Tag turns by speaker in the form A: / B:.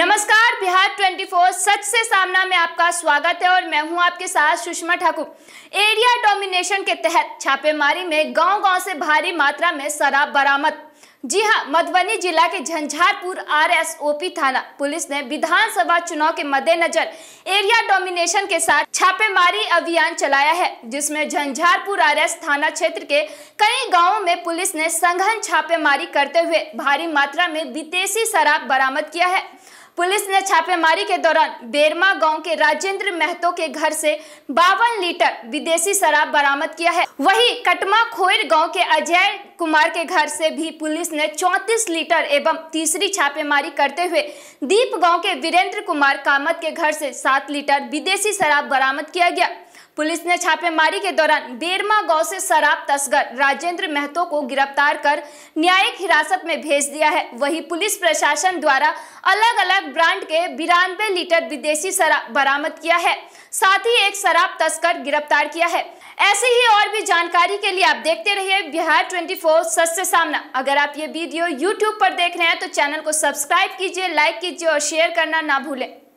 A: नमस्कार बिहार 24 सच से सामना में आपका स्वागत है और मैं हूं आपके साथ सुषमा ठाकुर एरिया डोमिनेशन के तहत छापेमारी में गांव-गांव से भारी मात्रा में शराब बरामद जी हां मधुबनी जिला के झंझारपुर आरएसओपी थाना पुलिस ने विधानसभा चुनाव के मद्देनजर एरिया डोमिनेशन के साथ छापेमारी अभियान चलाया है जिसमें झंझारपुर आरएस थाना क्षेत्र के कई गांवों में पुलिस ने संघन छापेमारी करते हुए भारी मात्रा में विदेशी शराब बरामद किया है पुलिस ने छापेमारी के दौरान बेरमा गांव के राजेंद्र महतो के घर से बावन लीटर विदेशी शराब बरामद किया है वहीं कटमा खोर गांव के अजय कुमार के घर से भी पुलिस ने 34 लीटर एवं तीसरी छापेमारी करते हुए दीप गांव के वीरेंद्र कुमार कामत के घर से सात लीटर विदेशी शराब बरामद किया गया पुलिस ने छापेमारी के दौरान बेरमा गांव से शराब तस्कर राजेंद्र महतो को गिरफ्तार कर न्यायिक हिरासत में भेज दिया है वहीं पुलिस प्रशासन द्वारा अलग अलग ब्रांड के बिरानवे लीटर विदेशी शराब बरामद किया है साथ ही एक शराब तस्कर गिरफ्तार किया है ऐसे ही और भी जानकारी के लिए आप देखते रहिए बिहार 24 सच से सामना अगर आप ये वीडियो YouTube पर देख रहे हैं तो चैनल को सब्सक्राइब कीजिए लाइक कीजिए और शेयर करना ना भूलें